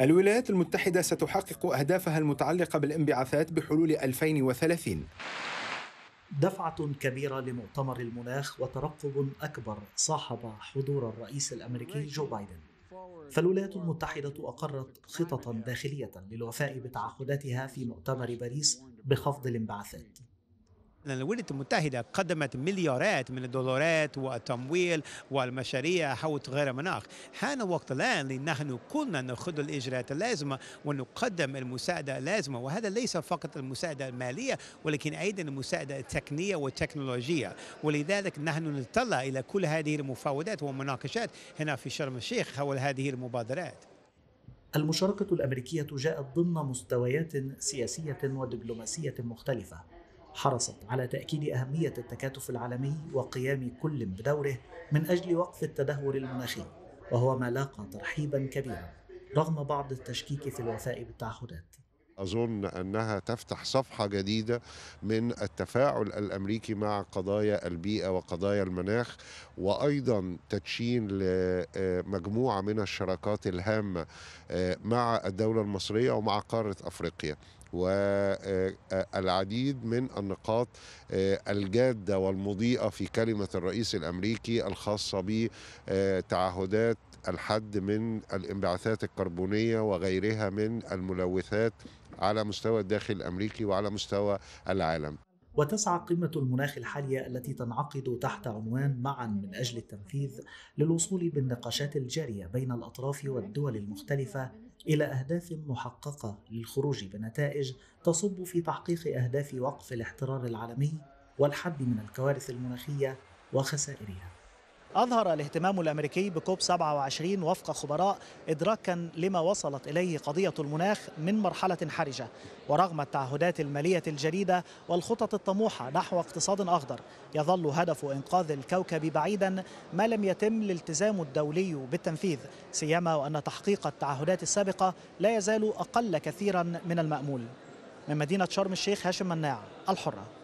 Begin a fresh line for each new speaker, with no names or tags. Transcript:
الولايات المتحدة ستحقق أهدافها المتعلقة بالانبعاثات بحلول 2030
دفعة كبيرة لمؤتمر المناخ وترقب أكبر صاحب حضور الرئيس الأمريكي جو بايدن فالولايات المتحدة أقرت خططا داخلية للوفاء بتعهداتها في مؤتمر باريس بخفض الانبعاثات
الولايات المتحدة قدمت مليارات من الدولارات والتمويل والمشاريع حول غير المناخ حان وقت الآن لنحن كلنا نأخذ الإجراءات اللازمة ونقدم المساعدة اللازمة وهذا ليس فقط المساعدة المالية ولكن أيضا المساعدة التقنية والتكنولوجية ولذلك نحن نتطلع إلى كل هذه المفاوضات والمناقشات هنا في شرم الشيخ حول هذه المبادرات
المشاركة الأمريكية جاءت ضمن مستويات سياسية ودبلوماسية مختلفة حرصت على تأكيد أهمية التكاتف العالمي وقيام كل بدوره من أجل وقف التدهور المناخي وهو ما لاقى ترحيبا كبيرا رغم بعض التشكيك في الوفاء بالتعهدات
أظن أنها تفتح صفحة جديدة من التفاعل الأمريكي مع قضايا البيئة وقضايا المناخ وأيضا تدشين لمجموعة من الشراكات الهامة آه، مع الدولة المصرية ومع قارة أفريقيا والعديد من النقاط آه، الجادة والمضيئة في كلمة الرئيس الأمريكي الخاصة بتعهدات آه، الحد من الانبعاثات الكربونية وغيرها من الملوثات على مستوى الداخل الأمريكي وعلى مستوى العالم
وتسعى قمة المناخ الحالية التي تنعقد تحت عنوان معا من أجل التنفيذ للوصول بالنقاشات الجارية بين الأطراف والدول المختلفة إلى أهداف محققة للخروج بنتائج تصب في تحقيق أهداف وقف الاحترار العالمي والحد من الكوارث المناخية وخسائرها أظهر الاهتمام الأمريكي بكوب 27 وفق خبراء إدراكا لما وصلت إليه قضية المناخ من مرحلة حرجة ورغم التعهدات المالية الجديدة والخطط الطموحة نحو اقتصاد أخضر يظل هدف إنقاذ الكوكب بعيدا ما لم يتم الالتزام الدولي بالتنفيذ سيما وأن تحقيق التعهدات السابقة لا يزال أقل كثيرا من المأمول من مدينة شرم الشيخ هاشم مناع الحرة